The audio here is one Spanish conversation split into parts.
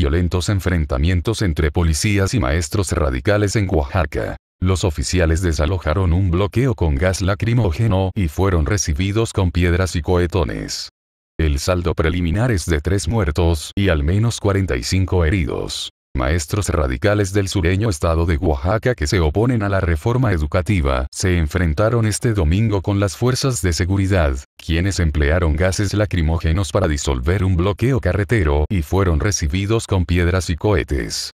violentos enfrentamientos entre policías y maestros radicales en Oaxaca. Los oficiales desalojaron un bloqueo con gas lacrimógeno y fueron recibidos con piedras y cohetones. El saldo preliminar es de tres muertos y al menos 45 heridos. Maestros radicales del sureño estado de Oaxaca que se oponen a la reforma educativa se enfrentaron este domingo con las fuerzas de seguridad, quienes emplearon gases lacrimógenos para disolver un bloqueo carretero y fueron recibidos con piedras y cohetes.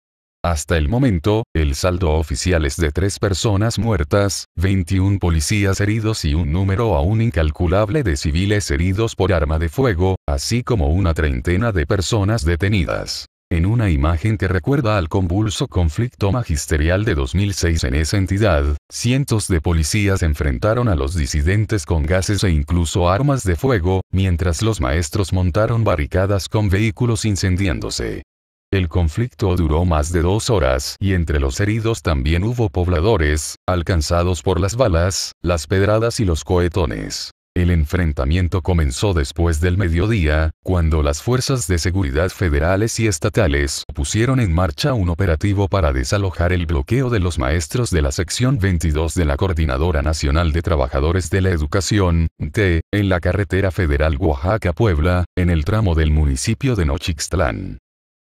Hasta el momento, el saldo oficial es de tres personas muertas, 21 policías heridos y un número aún incalculable de civiles heridos por arma de fuego, así como una treintena de personas detenidas en una imagen que recuerda al convulso conflicto magisterial de 2006 en esa entidad, cientos de policías enfrentaron a los disidentes con gases e incluso armas de fuego, mientras los maestros montaron barricadas con vehículos incendiándose. El conflicto duró más de dos horas y entre los heridos también hubo pobladores, alcanzados por las balas, las pedradas y los cohetones. El enfrentamiento comenzó después del mediodía, cuando las fuerzas de seguridad federales y estatales pusieron en marcha un operativo para desalojar el bloqueo de los maestros de la sección 22 de la Coordinadora Nacional de Trabajadores de la Educación, T, en la carretera federal Oaxaca-Puebla, en el tramo del municipio de Nochixtlán.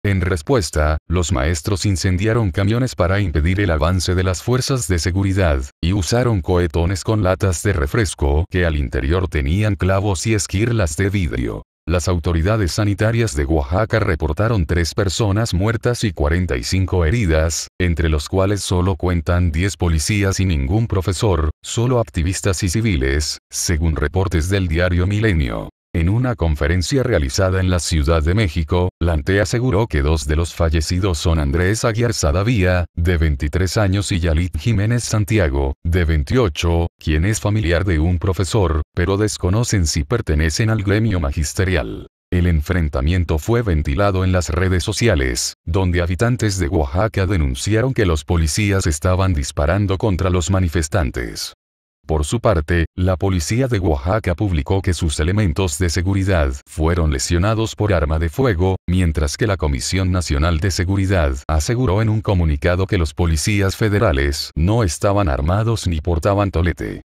En respuesta, los maestros incendiaron camiones para impedir el avance de las fuerzas de seguridad, y usaron cohetones con latas de refresco que al interior tenían clavos y esquirlas de vidrio. Las autoridades sanitarias de Oaxaca reportaron tres personas muertas y 45 heridas, entre los cuales solo cuentan 10 policías y ningún profesor, solo activistas y civiles, según reportes del diario Milenio. En una conferencia realizada en la Ciudad de México, Lante aseguró que dos de los fallecidos son Andrés Aguiar Sadavía, de 23 años, y Yalit Jiménez Santiago, de 28, quien es familiar de un profesor, pero desconocen si pertenecen al gremio magisterial. El enfrentamiento fue ventilado en las redes sociales, donde habitantes de Oaxaca denunciaron que los policías estaban disparando contra los manifestantes. Por su parte, la policía de Oaxaca publicó que sus elementos de seguridad fueron lesionados por arma de fuego, mientras que la Comisión Nacional de Seguridad aseguró en un comunicado que los policías federales no estaban armados ni portaban tolete.